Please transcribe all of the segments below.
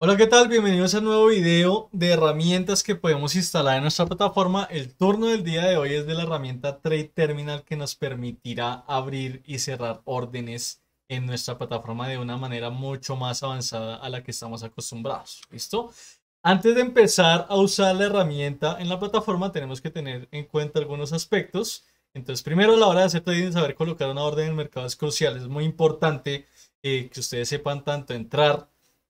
Hola, ¿qué tal? Bienvenidos a un nuevo video de herramientas que podemos instalar en nuestra plataforma. El turno del día de hoy es de la herramienta Trade Terminal que nos permitirá abrir y cerrar órdenes en nuestra plataforma de una manera mucho más avanzada a la que estamos acostumbrados. ¿Listo? Antes de empezar a usar la herramienta en la plataforma tenemos que tener en cuenta algunos aspectos. Entonces, primero la hora de hacer trading, saber colocar una orden en el mercado es crucial. Es muy importante eh, que ustedes sepan tanto entrar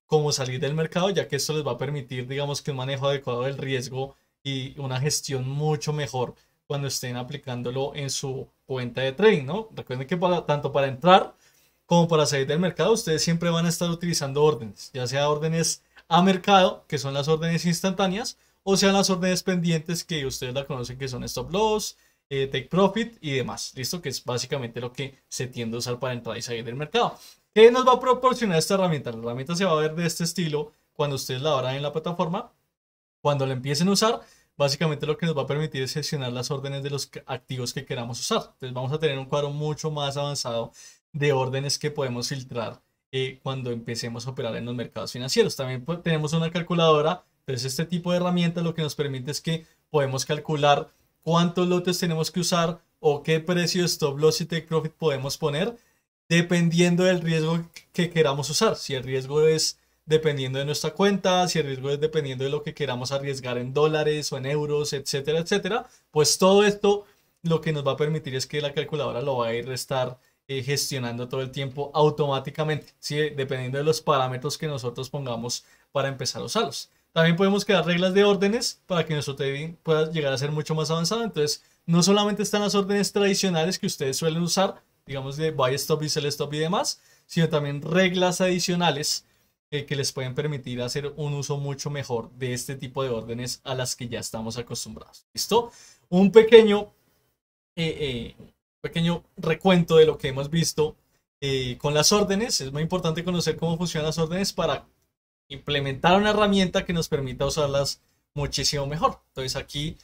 como salir del mercado, ya que esto les va a permitir, digamos, que un manejo adecuado del riesgo y una gestión mucho mejor cuando estén aplicándolo en su cuenta de trading, ¿no? Recuerden que para, tanto para entrar como para salir del mercado, ustedes siempre van a estar utilizando órdenes, ya sea órdenes a mercado, que son las órdenes instantáneas, o sean las órdenes pendientes que ustedes la conocen, que son stop loss, eh, take profit y demás. Listo, que es básicamente lo que se tiende a usar para entrar y salir del mercado. ¿Qué nos va a proporcionar esta herramienta? La herramienta se va a ver de este estilo cuando ustedes la abran en la plataforma. Cuando la empiecen a usar, básicamente lo que nos va a permitir es seleccionar las órdenes de los activos que queramos usar. Entonces vamos a tener un cuadro mucho más avanzado de órdenes que podemos filtrar eh, cuando empecemos a operar en los mercados financieros. También tenemos una calculadora. Entonces este tipo de herramienta lo que nos permite es que podemos calcular cuántos lotes tenemos que usar o qué precio stop loss y take profit podemos poner dependiendo del riesgo que queramos usar. Si el riesgo es dependiendo de nuestra cuenta, si el riesgo es dependiendo de lo que queramos arriesgar en dólares o en euros, etcétera, etcétera, pues todo esto lo que nos va a permitir es que la calculadora lo va a ir a estar eh, gestionando todo el tiempo automáticamente, dependiendo de los parámetros que nosotros pongamos para empezar a usarlos. También podemos crear reglas de órdenes para que nuestro trading pueda llegar a ser mucho más avanzado. Entonces, no solamente están las órdenes tradicionales que ustedes suelen usar, digamos, de buy stop y sell stop y demás, sino también reglas adicionales eh, que les pueden permitir hacer un uso mucho mejor de este tipo de órdenes a las que ya estamos acostumbrados. ¿Listo? Un pequeño, eh, eh, pequeño recuento de lo que hemos visto con las órdenes. Es muy importante conocer cómo funcionan las órdenes para implementar una herramienta que nos permita usarlas muchísimo mejor. Entonces aquí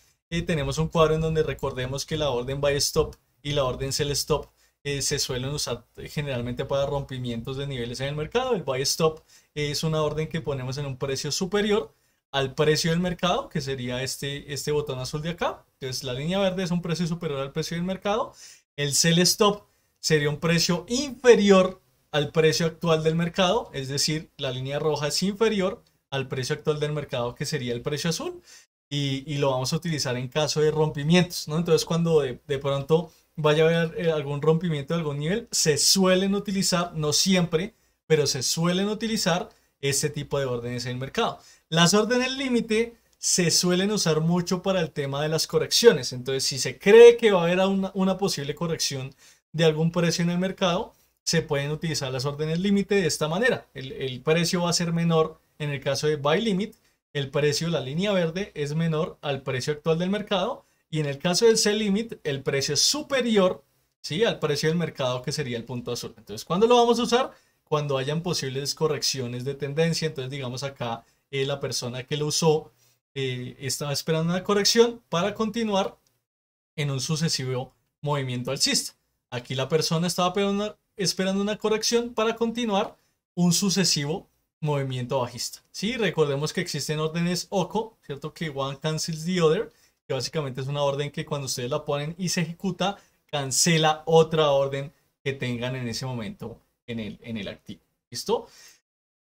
tenemos un cuadro en donde recordemos que la orden buy stop y la orden sell stop eh, se suelen usar generalmente para rompimientos de niveles en el mercado. El buy stop es una orden que ponemos en un precio superior al precio del mercado, que sería este, este botón azul de acá. Entonces la línea verde es un precio superior al precio del mercado. El sell stop sería un precio inferior al precio actual del mercado, es decir, la línea roja es inferior al precio actual del mercado, que sería el precio azul, y, y lo vamos a utilizar en caso de rompimientos, ¿no? Entonces, cuando de, de pronto vaya a haber eh, algún rompimiento de algún nivel, se suelen utilizar, no siempre, pero se suelen utilizar este tipo de órdenes en el mercado. Las órdenes límite se suelen usar mucho para el tema de las correcciones. Entonces, si se cree que va a haber una, posible corrección de algún precio en el mercado, se pueden utilizar las órdenes límite de esta manera. El, el, precio va a ser menor en el caso de buy limit. El precio, la línea verde, es menor al precio actual del mercado y en el caso del sell limit, el precio es superior ¿sí? al precio del mercado, que sería el punto azul. Entonces, ¿cuándo lo vamos a usar? Cuando hayan posibles correcciones de tendencia. Entonces, digamos acá, eh, la persona que lo usó eh, estaba esperando una corrección para continuar en un sucesivo movimiento alcista. Aquí la persona estaba esperando una corrección para continuar un sucesivo movimiento bajista. ¿sí? Recordemos que existen órdenes OCO, ¿cierto? Que one cancels the other que básicamente es una orden que cuando ustedes la ponen y se ejecuta, cancela otra orden que tengan en ese momento en el, en el activo. ¿Listo?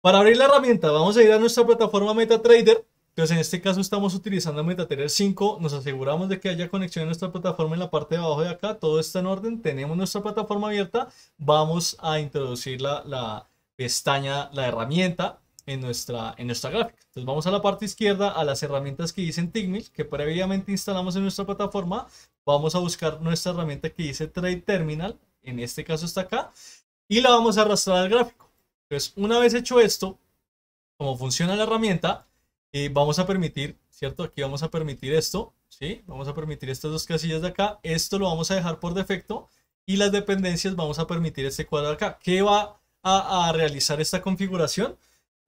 Para abrir la herramienta, vamos a ir a nuestra plataforma MetaTrader. Entonces, en este caso estamos utilizando MetaTrader 5. Nos aseguramos de que haya conexión en nuestra plataforma en la parte de abajo de acá. Todo está en orden. Tenemos nuestra plataforma abierta. Vamos a introducir la, la pestaña, la herramienta en nuestra, en nuestra gráfica. Entonces vamos a la parte izquierda, a las herramientas que dicen TIGMIL, que previamente instalamos en nuestra plataforma. Vamos a buscar nuestra herramienta que dice Trade Terminal, en este caso está acá, y la vamos a arrastrar al gráfico. Entonces, una vez hecho esto, como funciona la herramienta, eh, vamos a permitir, ¿cierto? Aquí vamos a permitir esto, ¿sí? Vamos a permitir estas dos casillas de acá. Esto lo vamos a dejar por defecto y las dependencias vamos a permitir este cuadro de acá. ¿Qué va a, a realizar esta configuración?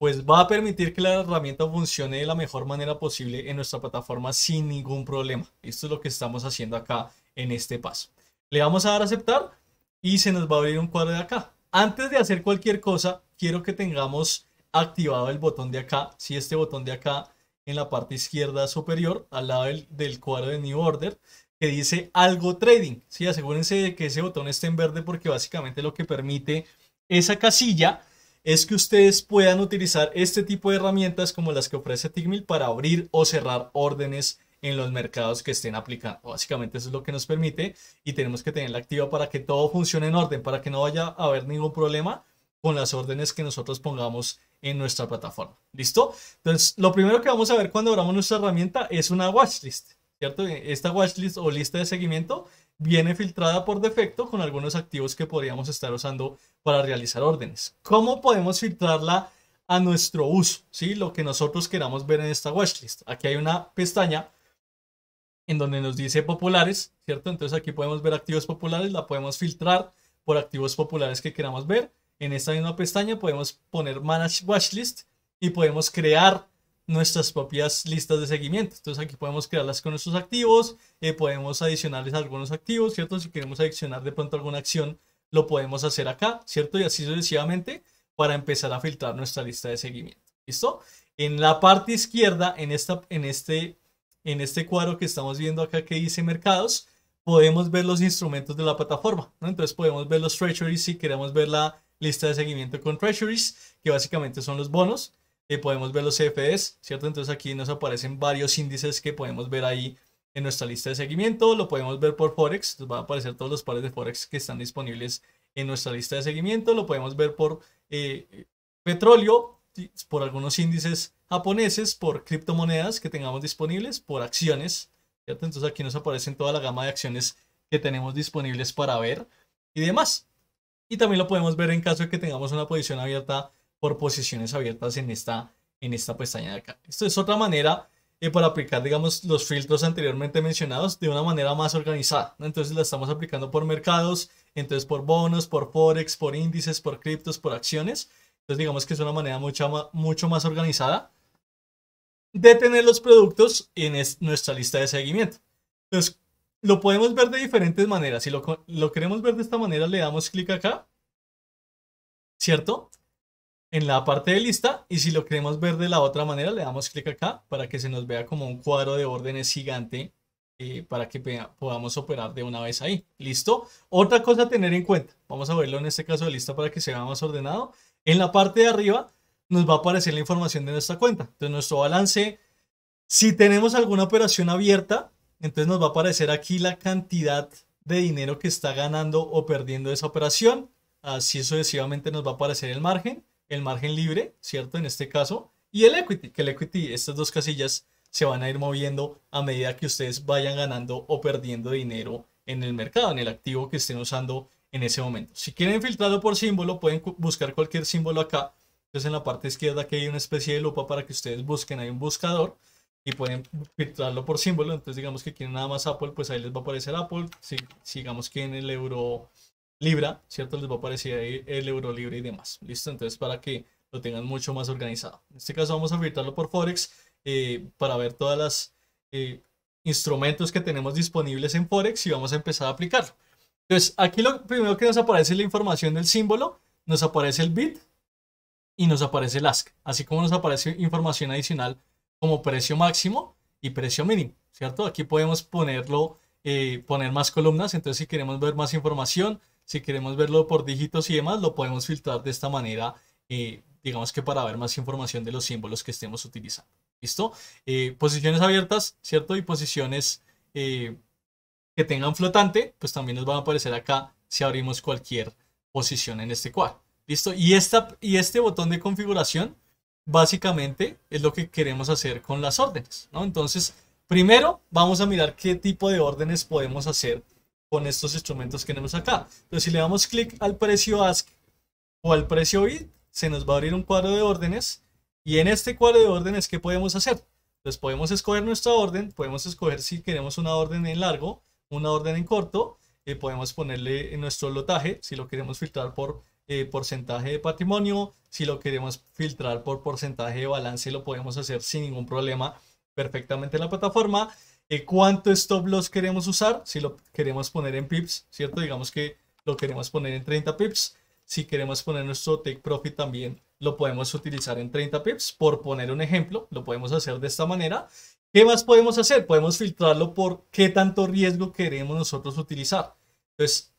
pues va a permitir que la herramienta funcione de la mejor manera posible en nuestra plataforma sin ningún problema. Esto es lo que estamos haciendo acá en este paso. Le vamos a dar a aceptar y se nos va a abrir un cuadro de acá. Antes de hacer cualquier cosa, quiero que tengamos activado el botón de acá. Si este botón de acá en la parte izquierda superior, al lado del, cuadro de New Order, que dice algo trading. Sí, asegúrense de que ese botón esté en verde porque básicamente lo que permite esa casilla es que ustedes puedan utilizar este tipo de herramientas como las que ofrece Tigmil para abrir o cerrar órdenes en los mercados que estén aplicando. Básicamente eso es lo que nos permite y tenemos que tenerla activa para que todo funcione en orden, para que no vaya a haber ningún problema con las órdenes que nosotros pongamos en nuestra plataforma. ¿Listo? Entonces, lo primero que vamos a ver cuando abramos nuestra herramienta es una watchlist, ¿cierto? Esta watchlist o lista de seguimiento viene filtrada por defecto con algunos activos que podríamos estar usando para realizar órdenes. ¿Cómo podemos filtrarla a nuestro uso? ¿sí? Lo que nosotros queramos ver en esta watchlist. Aquí hay una pestaña en donde nos dice populares, ¿cierto? Entonces aquí podemos ver activos populares, la podemos filtrar por activos populares que queramos ver. En esta misma pestaña podemos poner Manage Watchlist y podemos crear nuestras propias listas de seguimiento. Entonces aquí podemos crearlas con nuestros activos, eh, podemos adicionarles algunos activos, ¿cierto? Si queremos adicionar de pronto alguna acción, lo podemos hacer acá, ¿cierto? Y así sucesivamente para empezar a filtrar nuestra lista de seguimiento, ¿listo? En la parte izquierda, en, esta, en, este, en este cuadro que estamos viendo acá que dice mercados, podemos ver los instrumentos de la plataforma, ¿no? Entonces podemos ver los treasuries si queremos ver la lista de seguimiento con treasuries, que básicamente son los bonos. Eh, podemos ver los CFDs, ¿cierto? Entonces aquí nos aparecen varios índices que podemos ver ahí en nuestra lista de seguimiento. Lo podemos ver por Forex, nos van a aparecer todos los pares de Forex que están disponibles en nuestra lista de seguimiento. Lo podemos ver por eh, petróleo, por algunos índices japoneses, por criptomonedas que tengamos disponibles, por acciones, ¿cierto? Entonces aquí nos aparecen toda la gama de acciones que tenemos disponibles para ver y demás. Y también lo podemos ver en caso de que tengamos una posición abierta por posiciones abiertas en esta, en esta pestaña de acá. Esto es otra manera eh, para aplicar, digamos, los filtros anteriormente mencionados de una manera más organizada. Entonces la estamos aplicando por mercados, entonces por bonos, por forex, por índices, por criptos, por acciones. Entonces digamos que es una manera mucho, mucho más organizada de tener los productos en nuestra lista de seguimiento. Entonces, lo podemos ver de diferentes maneras. Si lo, lo queremos ver de esta manera, le damos clic acá, ¿cierto? en la parte de lista y si lo queremos ver de la otra manera le damos clic acá para que se nos vea como un cuadro de órdenes gigante eh, para que podamos operar de una vez ahí. ¿Listo? Otra cosa a tener en cuenta, vamos a verlo en este caso de lista para que se vea más ordenado. En la parte de arriba nos va a aparecer la información de nuestra cuenta, entonces nuestro balance. Si tenemos alguna operación abierta, entonces nos va a aparecer aquí la cantidad de dinero que está ganando o perdiendo esa operación. Así sucesivamente nos va a aparecer el margen el margen libre, ¿cierto? En este caso, y el equity, que el equity, estas dos casillas se van a ir moviendo a medida que ustedes vayan ganando o perdiendo dinero en el mercado, en el activo que estén usando en ese momento. Si quieren filtrarlo por símbolo, pueden buscar cualquier símbolo acá. Entonces en la parte izquierda aquí hay una especie de lupa para que ustedes busquen, hay un buscador y pueden filtrarlo por símbolo. Entonces digamos que quieren nada más Apple, pues ahí les va a aparecer Apple. Si, que en el euro libra, ¿cierto? Les va a aparecer ahí el euro libre y demás. ¿Listo? Entonces, para que lo tengan mucho más organizado. En este caso vamos a filtrarlo por Forex eh, para ver todas las eh, instrumentos que tenemos disponibles en Forex y vamos a empezar a aplicarlo. Entonces, aquí lo primero que nos aparece es la información del símbolo, nos aparece el bit y nos aparece el ask, así como nos aparece información adicional como precio máximo y precio mínimo, ¿cierto? Aquí podemos ponerlo, eh, poner más columnas, entonces si queremos ver más información, si queremos verlo por dígitos y demás, lo podemos filtrar de esta manera, eh, digamos que para ver más información de los símbolos que estemos utilizando. ¿Listo? Eh, posiciones abiertas, ¿cierto? Y posiciones eh, que tengan flotante, pues también nos van a aparecer acá si abrimos cualquier posición en este cuadro. ¿Listo? Y, esta, y este botón de configuración, básicamente, es lo que queremos hacer con las órdenes, ¿no? Entonces, primero vamos a mirar qué tipo de órdenes podemos hacer con estos instrumentos que tenemos acá. Entonces, si le damos clic al precio ask o al precio bid, se nos va a abrir un cuadro de órdenes. Y en este cuadro de órdenes, ¿qué podemos hacer? Entonces, pues podemos escoger nuestra orden, podemos escoger si queremos una orden en largo, una orden en corto, eh, podemos ponerle nuestro lotaje, si lo queremos filtrar por eh, porcentaje de patrimonio, si lo queremos filtrar por porcentaje de balance, lo podemos hacer sin ningún problema perfectamente en la plataforma cuánto stop loss queremos usar, si lo queremos poner en pips, ¿cierto? Digamos que lo queremos poner en 30 pips. Si queremos poner nuestro take profit también lo podemos utilizar en 30 pips, por poner un ejemplo, lo podemos hacer de esta manera. ¿Qué más podemos hacer? Podemos filtrarlo por qué tanto riesgo queremos nosotros utilizar. Entonces,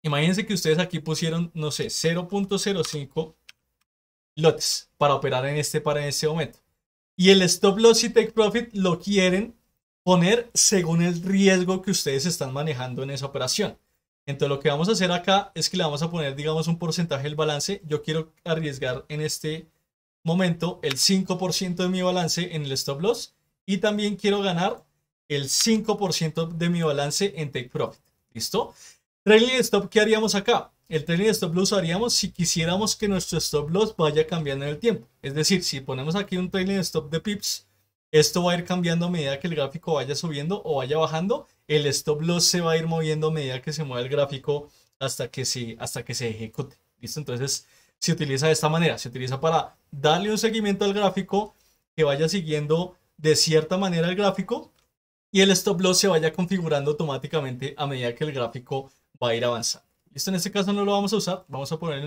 imagínense que ustedes aquí pusieron, no sé, 0.05 lotes para operar en este para en este momento. Y el stop loss y take profit lo quieren poner según el riesgo que ustedes están manejando en esa operación. Entonces lo que vamos a hacer acá es que le vamos a poner, digamos, un porcentaje del balance. Yo quiero arriesgar en este momento el 5% de mi balance en el stop loss y también quiero ganar el 5% de mi balance en take profit. ¿Listo? Trailing stop, ¿qué haríamos acá? El trailing stop lo haríamos si quisiéramos que nuestro stop loss vaya cambiando en el tiempo. Es decir, si ponemos aquí un trailing stop de pips, esto va a ir cambiando a medida que el gráfico vaya subiendo o vaya bajando. El stop loss se va a ir moviendo a medida que se mueve el gráfico hasta que se, hasta que se ejecute. ¿Listo? Entonces se utiliza de esta manera. Se utiliza para darle un seguimiento al gráfico que vaya siguiendo de cierta manera el gráfico y el stop loss se vaya configurando automáticamente a medida que el gráfico va a ir avanzando. Listo, en este caso no lo vamos a usar. Vamos a poner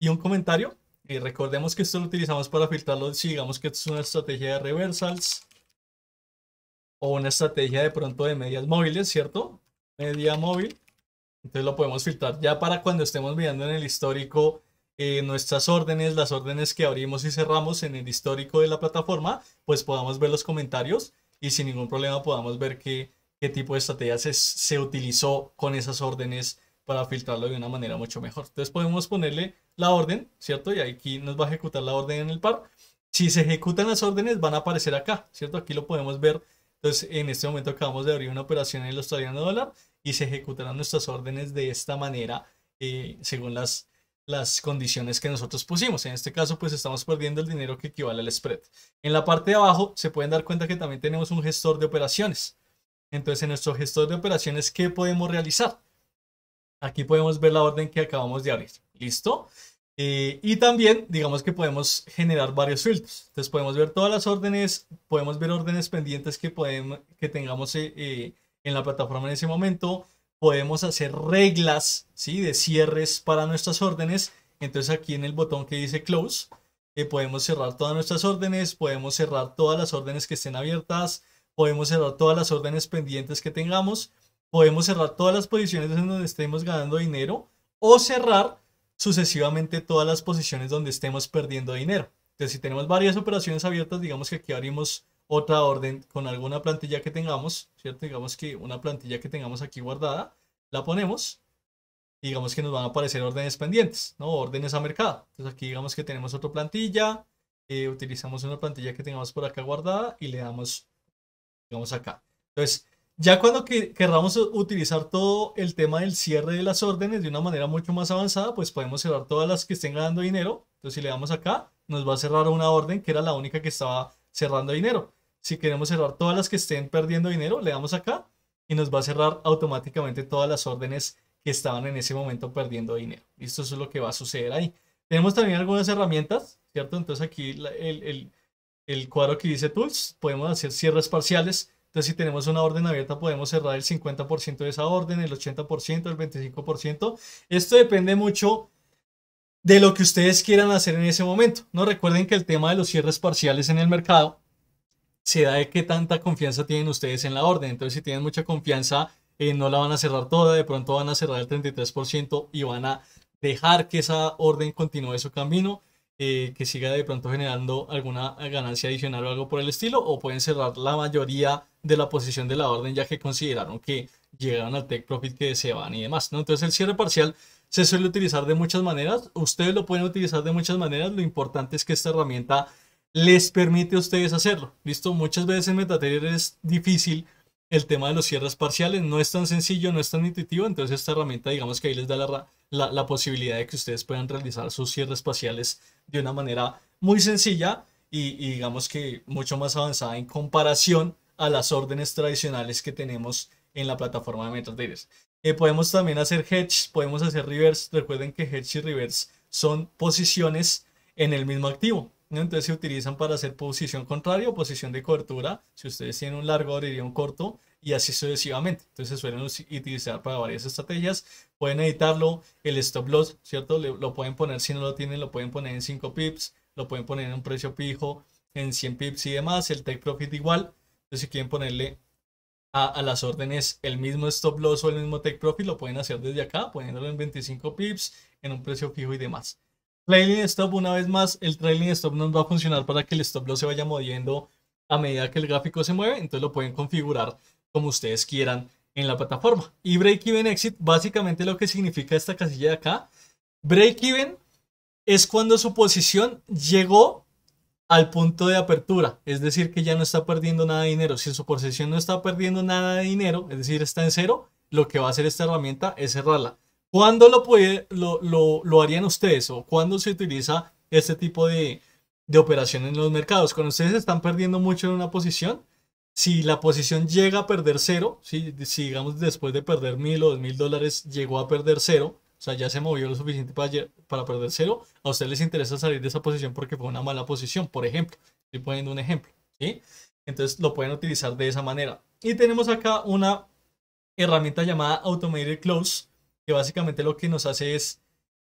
y un comentario y recordemos que esto lo utilizamos para filtrarlo si digamos que esto es una estrategia de reversals o una estrategia de pronto de medias móviles, ¿cierto? Media móvil. Entonces lo podemos filtrar ya para cuando estemos mirando en el histórico eh, nuestras órdenes, las órdenes que abrimos y cerramos en el histórico de la plataforma, pues podamos ver los comentarios y sin ningún problema podamos ver qué, qué tipo de estrategia se, se utilizó con esas órdenes para filtrarlo de una manera mucho mejor. Entonces podemos ponerle la orden, ¿cierto? Y aquí nos va a ejecutar la orden en el par. Si se ejecutan las órdenes, van a aparecer acá, ¿cierto? Aquí lo podemos ver. Entonces, en este momento acabamos de abrir una operación en el australiano dólar y se ejecutarán nuestras órdenes de esta manera, eh, según las, las condiciones que nosotros pusimos. En este caso, pues estamos perdiendo el dinero que equivale al spread. En la parte de abajo, se pueden dar cuenta que también tenemos un gestor de operaciones. Entonces, en nuestro gestor de operaciones, ¿qué podemos realizar? Aquí podemos ver la orden que acabamos de abrir. ¿Listo? Eh, y también, digamos que podemos generar varios filtros. Entonces podemos ver todas las órdenes, podemos ver órdenes pendientes que, que tengamos eh, eh, en la plataforma en ese momento. Podemos hacer reglas ¿sí? de cierres para nuestras órdenes. Entonces aquí en el botón que dice Close, podemos cerrar todas nuestras órdenes, podemos cerrar todas las órdenes que estén abiertas, podemos cerrar todas las órdenes pendientes que tengamos, podemos cerrar todas las posiciones en donde estemos ganando dinero o cerrar sucesivamente todas las posiciones donde estemos perdiendo dinero. Entonces, si tenemos varias operaciones abiertas, digamos que aquí abrimos otra orden con alguna plantilla que tengamos, ¿cierto? Digamos que una plantilla que tengamos aquí guardada, la ponemos, digamos que nos van a aparecer órdenes pendientes, ¿no? Órdenes a mercado. Entonces aquí digamos que tenemos otra plantilla, eh, utilizamos una plantilla que tengamos por acá guardada y le damos, digamos acá. Entonces, ya cuando que querramos utilizar todo el tema del cierre de las órdenes de una manera mucho más avanzada, pues podemos cerrar todas las que estén ganando dinero. Entonces, si le damos acá, nos va a cerrar una orden que era la única que estaba cerrando dinero. Si queremos cerrar todas las que estén perdiendo dinero, le damos acá y nos va a cerrar automáticamente todas las órdenes que estaban en ese momento perdiendo dinero. Y esto es lo que va a suceder ahí. Tenemos también algunas herramientas, ¿cierto? Entonces aquí el cuadro que dice Tools, podemos hacer cierres parciales entonces, si tenemos una orden abierta, podemos cerrar el 50% de esa orden, el 80%, el 25%. Esto depende mucho de lo que ustedes quieran hacer en ese momento. No recuerden que el tema de los cierres parciales en el mercado se da de qué tanta confianza tienen ustedes en la orden. Entonces, si tienen mucha confianza, eh, no la van a cerrar toda, de pronto van a cerrar el 33% y van a dejar que esa orden continúe su camino. Eh, que siga de pronto generando alguna ganancia adicional o algo por el estilo, o pueden cerrar la mayoría de la posición de la orden ya que consideraron que llegaron al take profit que deseaban y demás, Entonces el cierre parcial se suele utilizar de muchas maneras, ustedes lo pueden utilizar de muchas maneras, lo importante es que esta herramienta les permite a ustedes hacerlo, ¿listo? Muchas veces en MetaTrader es difícil el tema de los cierres parciales, no es tan sencillo, no es tan intuitivo, entonces esta herramienta digamos que ahí les da la, la posibilidad de que ustedes puedan realizar sus cierres parciales de una manera muy sencilla y, digamos que mucho más avanzada en comparación a las órdenes tradicionales que tenemos en la plataforma de MetaTrader. Eh, podemos también hacer hedge, podemos hacer reverse. Recuerden que hedge y reverse son posiciones en el mismo activo. Entonces se utilizan para hacer posición contraria o posición de cobertura. Si ustedes tienen un largo, abriría un corto y así sucesivamente. Entonces se suelen utilizar para varias estrategias. Pueden editarlo, el stop loss, ¿cierto? lo pueden poner, si no lo tienen, lo pueden poner en 5 pips, lo pueden poner en un precio fijo, en 100 pips y demás. El take profit igual. Entonces si quieren ponerle a, a, las órdenes el mismo stop loss o el mismo take profit, lo pueden hacer desde acá, poniéndolo en 25 pips, en un precio fijo y demás. Trailing stop, una vez más, el trailing stop nos va a funcionar para que el stop no se vaya moviendo a medida que el gráfico se mueve, entonces lo pueden configurar como ustedes quieran en la plataforma. Y break-even exit, básicamente lo que significa esta casilla de acá, break-even es cuando su posición llegó al punto de apertura, es decir, que ya no está perdiendo nada de dinero. Si su posición no está perdiendo nada de dinero, es decir, está en cero, lo que va a hacer esta herramienta es cerrarla. ¿Cuándo lo, puede, lo, harían ustedes o cuándo se utiliza este tipo de, de operación en los mercados? Cuando ustedes están perdiendo mucho en una posición, si la posición llega a perder cero, si, digamos después de perder mil o dos mil dólares llegó a perder cero, o sea, ya se movió lo suficiente para, para perder cero, a ustedes les interesa salir de esa posición porque fue una mala posición, por ejemplo. Estoy poniendo un ejemplo, ¿sí? Entonces lo pueden utilizar de esa manera. Y tenemos acá una herramienta llamada Automated Close, que básicamente lo que nos hace es,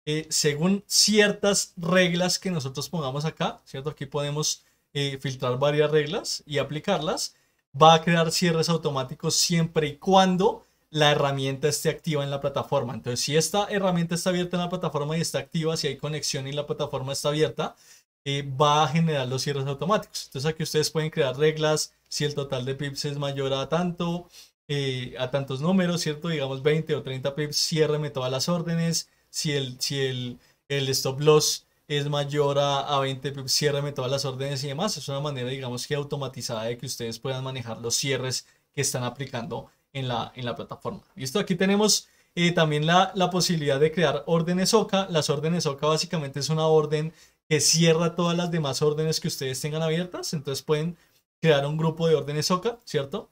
eh, según ciertas reglas que nosotros pongamos acá, ¿cierto? Aquí podemos eh, filtrar varias reglas y aplicarlas, va a crear cierres automáticos siempre y cuando la herramienta esté activa en la plataforma. Entonces, si esta herramienta está abierta en la plataforma y está activa, si hay conexión y la plataforma está abierta, eh, va a generar los cierres automáticos. Entonces, aquí ustedes pueden crear reglas, si el total de pips es mayor a tanto, eh, a tantos números, ¿cierto? Digamos 20 o 30 pips, ciérreme todas las órdenes. Si el, si el, el stop loss es mayor a, 20 pips, ciérreme todas las órdenes y demás. Es una manera, digamos, que automatizada de que ustedes puedan manejar los cierres que están aplicando en la, en la plataforma. Listo, aquí tenemos eh, también la, la, posibilidad de crear órdenes OCA. Las órdenes OCA básicamente es una orden que cierra todas las demás órdenes que ustedes tengan abiertas. Entonces pueden crear un grupo de órdenes OCA, ¿cierto?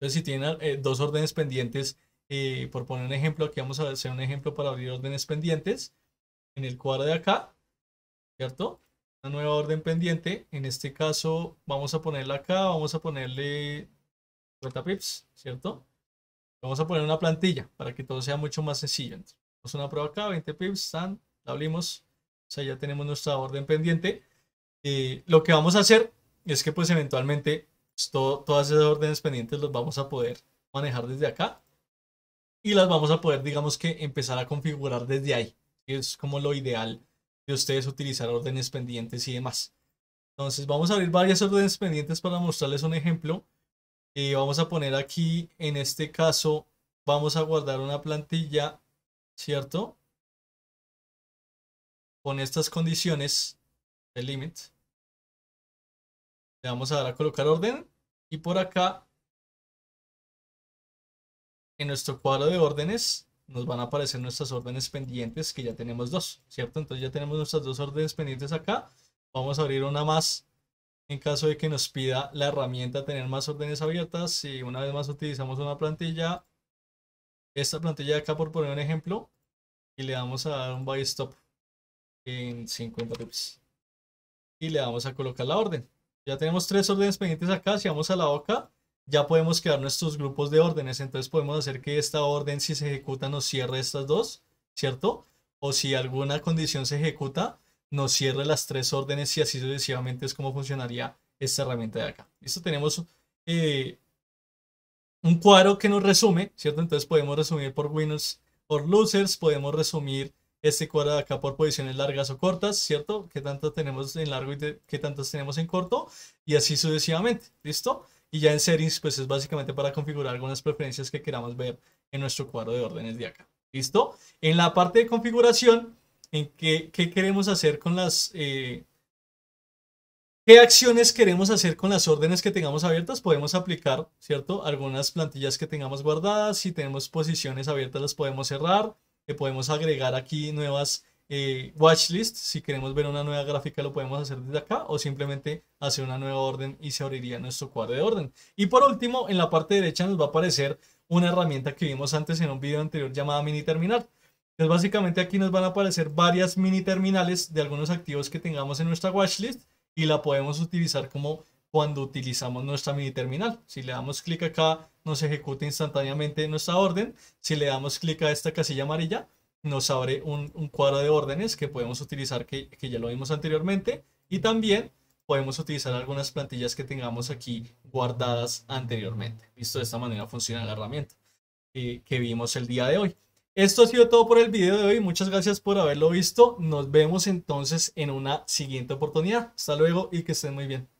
Entonces, si tienen eh, dos órdenes pendientes, eh, por poner un ejemplo, aquí vamos a hacer un ejemplo para abrir órdenes pendientes. En el cuadro de acá, ¿cierto? Una nueva orden pendiente. En este caso, vamos a ponerla acá, vamos a ponerle 40 pips, ¿cierto? Vamos a poner una plantilla para que todo sea mucho más sencillo. Entonces, una prueba acá, 20 pips, están, la abrimos. O sea, ya tenemos nuestra orden pendiente. Eh, lo que vamos a hacer es que pues eventualmente pues, todas esas órdenes pendientes las vamos a poder manejar desde acá y las vamos a poder, digamos que, empezar a configurar desde ahí. Es como lo ideal de ustedes utilizar órdenes pendientes y demás. Entonces vamos a abrir varias órdenes pendientes para mostrarles un ejemplo. Y eh, vamos a poner aquí, en este caso, vamos a guardar una plantilla, ¿cierto? Con estas condiciones, el limit. Le vamos a dar a colocar orden y por acá, en nuestro cuadro de órdenes, nos van a aparecer nuestras órdenes pendientes, que ya tenemos dos, ¿cierto? Entonces ya tenemos nuestras dos órdenes pendientes acá. Vamos a abrir una más en caso de que nos pida la herramienta tener más órdenes abiertas. Si una vez más utilizamos una plantilla, esta plantilla de acá, por poner un ejemplo, y le vamos a dar un buy stop en 50 pips. Y le vamos a colocar la orden. Ya tenemos tres órdenes pendientes acá. Si vamos a la boca ya podemos crear nuestros grupos de órdenes. Entonces podemos hacer que esta orden, si se ejecuta, nos cierre estas dos, ¿cierto? O si alguna condición se ejecuta, nos cierre las tres órdenes y así sucesivamente es como funcionaría esta herramienta de acá. esto tenemos eh, un cuadro que nos resume, ¿cierto? Entonces podemos resumir por winners por losers, podemos resumir este cuadro de acá por posiciones largas o cortas, ¿cierto? ¿Qué tanto tenemos en largo y qué tantos tenemos en corto? Y así sucesivamente, ¿listo? Y ya en series, pues es básicamente para configurar algunas preferencias que queramos ver en nuestro cuadro de órdenes de acá. ¿Listo? En la parte de configuración, en qué, qué queremos hacer con las... Eh, ¿Qué acciones queremos hacer con las órdenes que tengamos abiertas? Podemos aplicar, ¿cierto? Algunas plantillas que tengamos guardadas. Si tenemos posiciones abiertas, las podemos cerrar que podemos agregar aquí nuevas eh, watchlists Si queremos ver una nueva gráfica lo podemos hacer desde acá o simplemente hacer una nueva orden y se abriría nuestro cuadro de orden. Y por último, en la parte derecha nos va a aparecer una herramienta que vimos antes en un video anterior llamada mini terminal. Entonces básicamente aquí nos van a aparecer varias mini terminales de algunos activos que tengamos en nuestra watchlist y la podemos utilizar como cuando utilizamos nuestra mini terminal. Si le damos clic acá, nos ejecuta instantáneamente nuestra orden. Si le damos clic a esta casilla amarilla, nos abre un, cuadro de órdenes que podemos utilizar, que, que, ya lo vimos anteriormente. Y también podemos utilizar algunas plantillas que tengamos aquí guardadas anteriormente. Visto de esta manera funciona la herramienta eh, que vimos el día de hoy. Esto ha sido todo por el video de hoy. Muchas gracias por haberlo visto. Nos vemos entonces en una siguiente oportunidad. Hasta luego y que estén muy bien.